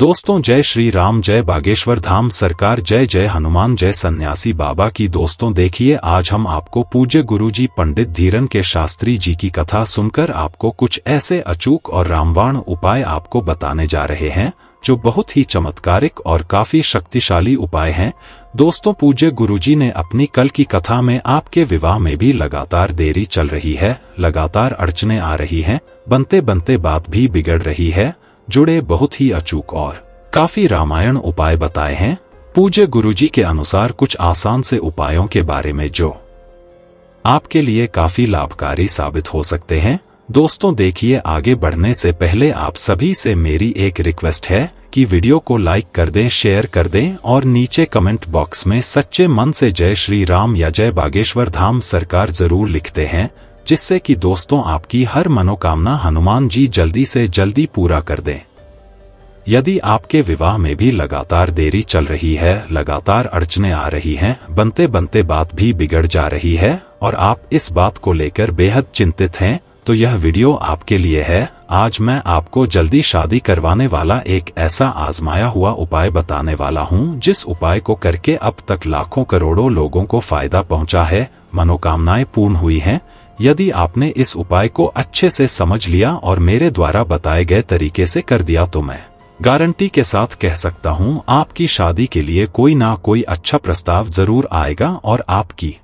दोस्तों जय श्री राम जय बागेश्वर धाम सरकार जय जय हनुमान जय सन्यासी बाबा की दोस्तों देखिए आज हम आपको पूज्य गुरुजी पंडित धीरन के शास्त्री जी की कथा सुनकर आपको कुछ ऐसे अचूक और रामवाण उपाय आपको बताने जा रहे हैं जो बहुत ही चमत्कारिक और काफी शक्तिशाली उपाय हैं दोस्तों पूज्य गुरुजी ने अपनी कल की कथा में आपके विवाह में भी लगातार देरी चल रही है लगातार अड़चने आ रही हैं बनते बनते बात भी बिगड़ रही है जुड़े बहुत ही अचूक और काफी रामायण उपाय बताए हैं पूज्य गुरुजी के अनुसार कुछ आसान से उपायों के बारे में जो आपके लिए काफी लाभकारी साबित हो सकते हैं दोस्तों देखिए आगे बढ़ने से पहले आप सभी से मेरी एक रिक्वेस्ट है कि वीडियो को लाइक कर दें शेयर कर दें और नीचे कमेंट बॉक्स में सच्चे मन से जय श्री राम या जय बागेश्वर धाम सरकार जरूर लिखते हैं जिससे कि दोस्तों आपकी हर मनोकामना हनुमान जी जल्दी से जल्दी पूरा कर दें यदि आपके विवाह में भी लगातार देरी चल रही है लगातार अड़चने आ रही हैं बनते बनते बात भी बिगड़ जा रही है और आप इस बात को लेकर बेहद चिंतित हैं तो यह वीडियो आपके लिए है आज मैं आपको जल्दी शादी करवाने वाला एक ऐसा आजमाया हुआ उपाय बताने वाला हूं जिस उपाय को करके अब तक लाखों करोड़ों लोगों को फायदा पहुंचा है मनोकामनाएं पूर्ण हुई हैं यदि आपने इस उपाय को अच्छे से समझ लिया और मेरे द्वारा बताए गए तरीके से कर दिया तो मैं गारंटी के साथ कह सकता हूं आपकी शादी के लिए कोई ना कोई अच्छा प्रस्ताव जरूर आएगा और आपकी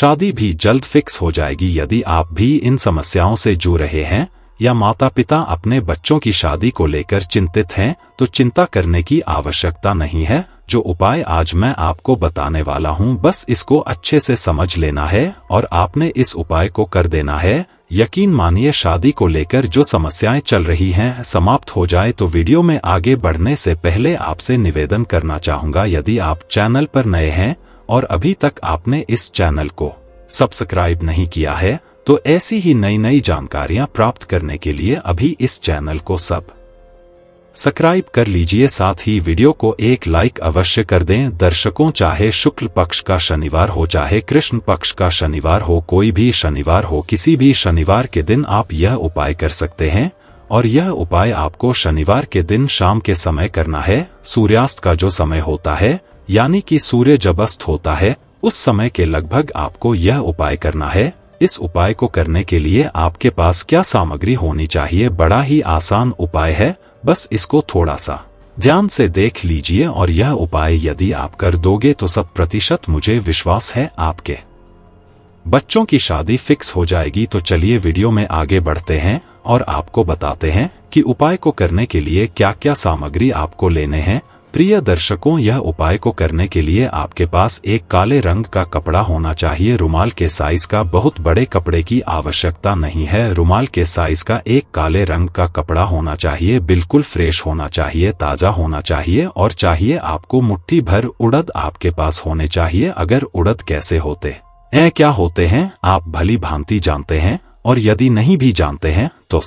शादी भी जल्द फिक्स हो जाएगी यदि आप भी इन समस्याओं से जू रहे हैं या माता पिता अपने बच्चों की शादी को लेकर चिंतित हैं तो चिंता करने की आवश्यकता नहीं है जो उपाय आज मैं आपको बताने वाला हूँ बस इसको अच्छे से समझ लेना है और आपने इस उपाय को कर देना है यकीन मानिए शादी को लेकर जो समस्याएं चल रही हैं समाप्त हो जाए तो वीडियो में आगे बढ़ने से पहले आपसे निवेदन करना चाहूँगा यदि आप चैनल पर नए हैं और अभी तक आपने इस चैनल को सब्सक्राइब नहीं किया है तो ऐसी ही नई नई जानकारियां प्राप्त करने के लिए अभी इस चैनल को सब सब्सक्राइब कर लीजिए साथ ही वीडियो को एक लाइक अवश्य कर दें दर्शकों चाहे शुक्ल पक्ष का शनिवार हो चाहे कृष्ण पक्ष का शनिवार हो कोई भी शनिवार हो किसी भी शनिवार के दिन आप यह उपाय कर सकते हैं और यह उपाय आपको शनिवार के दिन शाम के समय करना है सूर्यास्त का जो समय होता है यानी कि सूर्य जब अस्त होता है उस समय के लगभग आपको यह उपाय करना है इस उपाय को करने के लिए आपके पास क्या सामग्री होनी चाहिए बड़ा ही आसान उपाय है बस इसको थोड़ा सा ध्यान से देख लीजिए और यह उपाय यदि आप कर दोगे तो सब प्रतिशत मुझे विश्वास है आपके बच्चों की शादी फिक्स हो जाएगी तो चलिए वीडियो में आगे बढ़ते हैं और आपको बताते हैं कि उपाय को करने के लिए क्या क्या सामग्री आपको लेने हैं प्रिय दर्शकों यह उपाय को करने के लिए आपके पास एक काले रंग का कपड़ा होना चाहिए रुमाल के साइज का बहुत बड़े कपड़े की आवश्यकता नहीं है रुमाल के साइज का एक काले रंग का कपड़ा होना चाहिए बिल्कुल फ्रेश होना चाहिए ताज़ा होना चाहिए और चाहिए आपको मुट्ठी भर उड़द आपके पास होने चाहिए अगर उड़द कैसे होते ए क्या होते हैं आप भली भांति जानते हैं और यदि नहीं भी जानते हैं तो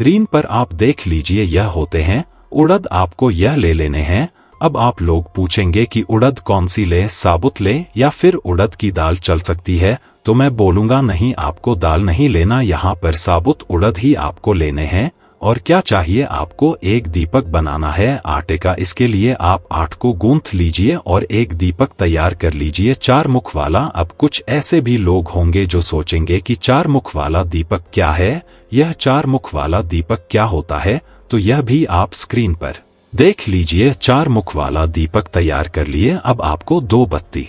रीन पर आप देख लीजिए यह होते हैं उड़द आपको यह ले लेने हैं अब आप लोग पूछेंगे कि उड़द कौन सी ले साबुत ले या फिर उड़द की दाल चल सकती है तो मैं बोलूंगा नहीं आपको दाल नहीं लेना यहाँ पर साबुत उड़द ही आपको लेने हैं और क्या चाहिए आपको एक दीपक बनाना है आटे का इसके लिए आप आठ को गूंथ लीजिए और एक दीपक तैयार कर लीजिए चार मुख वाला अब कुछ ऐसे भी लोग होंगे जो सोचेंगे कि चार मुख वाला दीपक क्या है यह चार मुख वाला दीपक क्या होता है तो यह भी आप स्क्रीन पर देख लीजिए चार मुख वाला दीपक तैयार कर लिए अब आपको दो बत्ती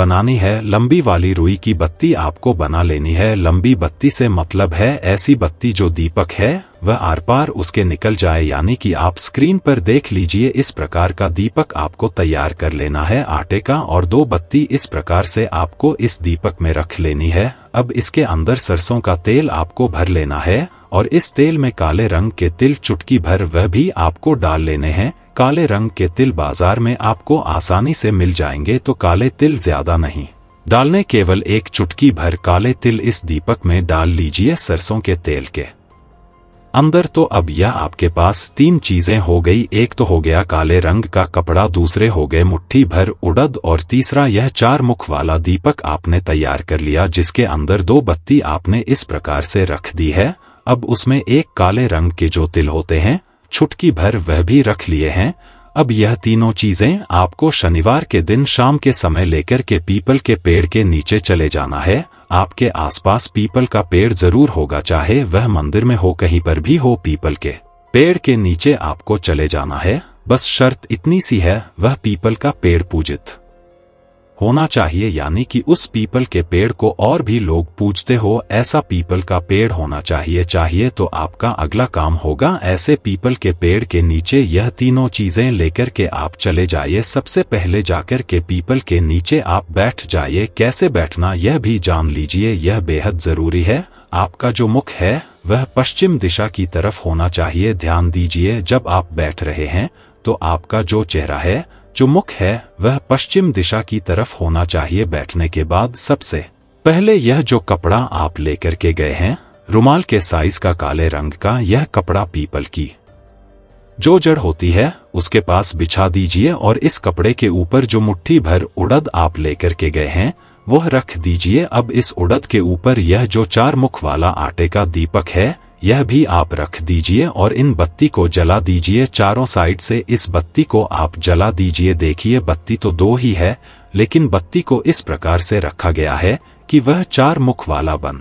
बनानी है लंबी वाली रुई की बत्ती आपको बना लेनी है लंबी बत्ती से मतलब है ऐसी बत्ती जो दीपक है वह आर पार उसके निकल जाए यानी कि आप स्क्रीन पर देख लीजिए इस प्रकार का दीपक आपको तैयार कर लेना है आटे का और दो बत्ती इस प्रकार से आपको इस दीपक में रख लेनी है अब इसके अंदर सरसों का तेल आपको भर लेना है और इस तेल में काले रंग के तिल चुटकी भर वह भी आपको डाल लेने हैं काले रंग के तिल बाजार में आपको आसानी से मिल जाएंगे तो काले तिल ज्यादा नहीं डालने केवल एक चुटकी भर काले तिल इस दीपक में डाल लीजिए सरसों के तेल के अंदर तो अब यह आपके पास तीन चीजें हो गई एक तो हो गया काले रंग का कपड़ा दूसरे हो गए मुट्ठी भर उड़द और तीसरा यह चार मुख वाला दीपक आपने तैयार कर लिया जिसके अंदर दो बत्ती आपने इस प्रकार से रख दी है अब उसमें एक काले रंग के जो तिल होते हैं छुटकी भर वह भी रख लिए हैं अब यह तीनों चीजें आपको शनिवार के दिन शाम के समय लेकर के पीपल के पेड़ के नीचे चले जाना है आपके आसपास पीपल का पेड़ जरूर होगा चाहे वह मंदिर में हो कहीं पर भी हो पीपल के पेड़ के नीचे आपको चले जाना है बस शर्त इतनी सी है वह पीपल का पेड़ पूजित होना चाहिए यानी कि उस पीपल के पेड़ को और भी लोग पूछते हो ऐसा पीपल का पेड़ होना चाहिए चाहिए तो आपका अगला काम होगा ऐसे पीपल के पेड़ के नीचे यह तीनों चीजें लेकर के आप चले जाइए सबसे पहले जाकर के पीपल के नीचे आप बैठ जाइए कैसे बैठना यह भी जान लीजिए यह बेहद जरूरी है आपका जो मुख है वह पश्चिम दिशा की तरफ होना चाहिए ध्यान दीजिए जब आप बैठ रहे हैं तो आपका जो चेहरा है जो मुख है वह पश्चिम दिशा की तरफ होना चाहिए बैठने के बाद सबसे पहले यह जो कपड़ा आप लेकर के गए हैं रुमाल के साइज का काले रंग का यह कपड़ा पीपल की जो जड़ होती है उसके पास बिछा दीजिए और इस कपड़े के ऊपर जो मुट्ठी भर उड़द आप लेकर के गए हैं वह रख दीजिए अब इस उड़द के ऊपर यह जो चार मुख वाला आटे का दीपक है यह भी आप रख दीजिए और इन बत्ती को जला दीजिए चारों साइड से इस बत्ती को आप जला दीजिए देखिए बत्ती तो दो ही है लेकिन बत्ती को इस प्रकार से रखा गया है कि वह चार मुख वाला बन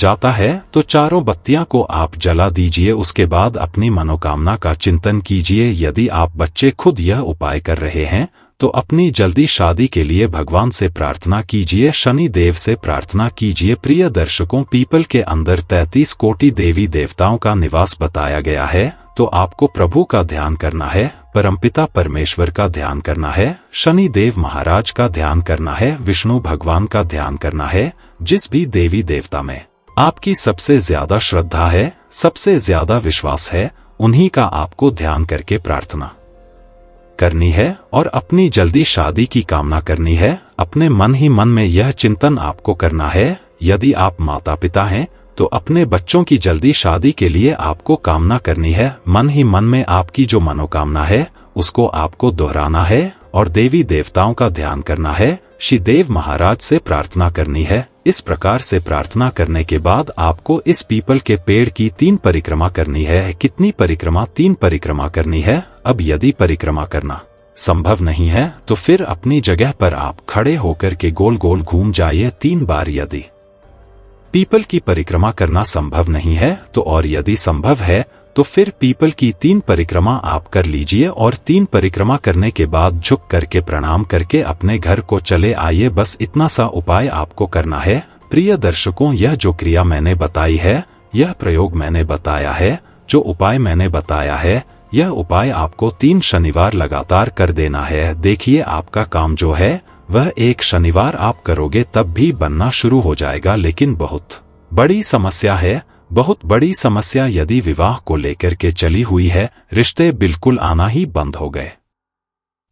जाता है तो चारों बत्तियां को आप जला दीजिए उसके बाद अपनी मनोकामना का चिंतन कीजिए यदि आप बच्चे खुद यह उपाय कर रहे हैं तो अपनी जल्दी शादी के लिए भगवान से प्रार्थना कीजिए शनि देव से प्रार्थना कीजिए प्रिय दर्शकों पीपल के अंदर 33 कोटि देवी देवताओं का निवास बताया गया है तो आपको प्रभु का ध्यान करना है परमपिता परमेश्वर का ध्यान करना है शनि देव महाराज का ध्यान करना है विष्णु भगवान का ध्यान करना है जिस भी देवी देवता में आपकी सबसे ज्यादा श्रद्धा है सबसे ज्यादा विश्वास है उन्हीं का आपको ध्यान करके प्रार्थना करनी है और अपनी जल्दी शादी की कामना करनी है अपने मन ही मन में यह चिंतन आपको करना है यदि आप माता पिता हैं तो अपने बच्चों की जल्दी शादी के लिए आपको कामना करनी है मन ही मन में आपकी जो मनोकामना है उसको आपको दोहराना है और देवी देवताओं का ध्यान करना है श्रीदेव महाराज से प्रार्थना करनी है इस प्रकार से प्रार्थना करने के बाद आपको इस पीपल के पेड़ की तीन परिक्रमा करनी है कितनी परिक्रमा तीन परिक्रमा करनी है अब यदि परिक्रमा करना संभव नहीं है तो फिर अपनी जगह पर आप खड़े होकर के गोल गोल घूम जाइए तीन बार यदि पीपल की परिक्रमा करना संभव नहीं है तो और यदि संभव है तो फिर पीपल की तीन परिक्रमा आप कर लीजिए और तीन परिक्रमा करने के बाद झुक करके प्रणाम करके अपने घर को चले आइए बस इतना सा उपाय आपको करना है प्रिय दर्शकों यह जो क्रिया मैंने बताई है यह प्रयोग मैंने बताया है जो उपाय मैंने बताया है यह उपाय आपको तीन शनिवार लगातार कर देना है देखिए आपका काम जो है वह एक शनिवार आप करोगे तब भी बनना शुरू हो जाएगा लेकिन बहुत बड़ी समस्या है बहुत बड़ी समस्या यदि विवाह को लेकर के चली हुई है रिश्ते बिल्कुल आना ही बंद हो गए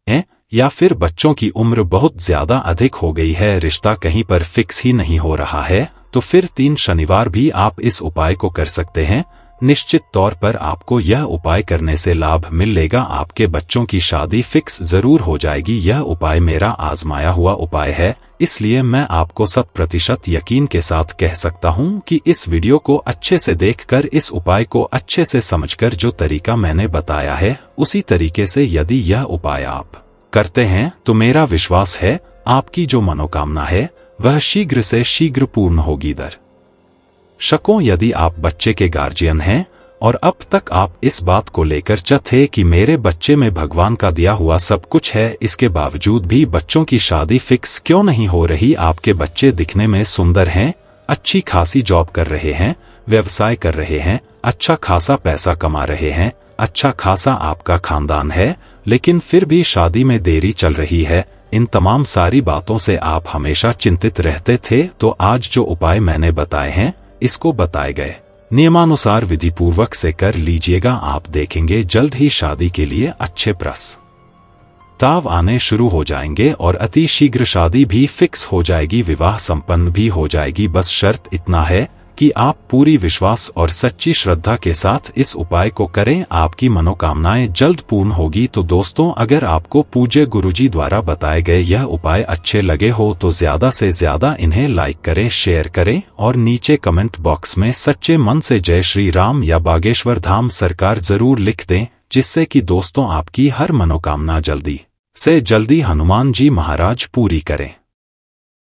ए? या फिर बच्चों की उम्र बहुत ज्यादा अधिक हो गई है रिश्ता कहीं पर फिक्स ही नहीं हो रहा है तो फिर तीन शनिवार भी आप इस उपाय को कर सकते हैं निश्चित तौर पर आपको यह उपाय करने से लाभ मिलेगा आपके बच्चों की शादी फिक्स जरूर हो जाएगी यह उपाय मेरा आजमाया हुआ उपाय है इसलिए मैं आपको शत प्रतिशत यकीन के साथ कह सकता हूँ कि इस वीडियो को अच्छे से देखकर इस उपाय को अच्छे से समझकर जो तरीका मैंने बताया है उसी तरीके से यदि यह उपाय आप करते हैं तो मेरा विश्वास है आपकी जो मनोकामना है वह शीघ्र से शीघ्र पूर्ण होगी दर शकों यदि आप बच्चे के गार्जियन हैं और अब तक आप इस बात को लेकर चत है कि मेरे बच्चे में भगवान का दिया हुआ सब कुछ है इसके बावजूद भी बच्चों की शादी फिक्स क्यों नहीं हो रही आपके बच्चे दिखने में सुंदर हैं अच्छी खासी जॉब कर रहे हैं व्यवसाय कर रहे हैं अच्छा खासा पैसा कमा रहे हैं अच्छा खासा आपका खानदान है लेकिन फिर भी शादी में देरी चल रही है इन तमाम सारी बातों से आप हमेशा चिंतित रहते थे तो आज जो उपाय मैंने बताए हैं इसको बताए गए नियमानुसार विधिपूर्वक से कर लीजिएगा आप देखेंगे जल्द ही शादी के लिए अच्छे प्रस ताव आने शुरू हो जाएंगे और अति शीघ्र शादी भी फिक्स हो जाएगी विवाह संपन्न भी हो जाएगी बस शर्त इतना है कि आप पूरी विश्वास और सच्ची श्रद्धा के साथ इस उपाय को करें आपकी मनोकामनाएं जल्द पूर्ण होगी तो दोस्तों अगर आपको पूज्य गुरुजी द्वारा बताए गए यह उपाय अच्छे लगे हो तो ज्यादा से ज्यादा इन्हें लाइक करें शेयर करें और नीचे कमेंट बॉक्स में सच्चे मन से जय श्री राम या बागेश्वर धाम सरकार जरूर लिख दें जिससे कि दोस्तों आपकी हर मनोकामना जल्दी से जल्दी हनुमान जी महाराज पूरी करें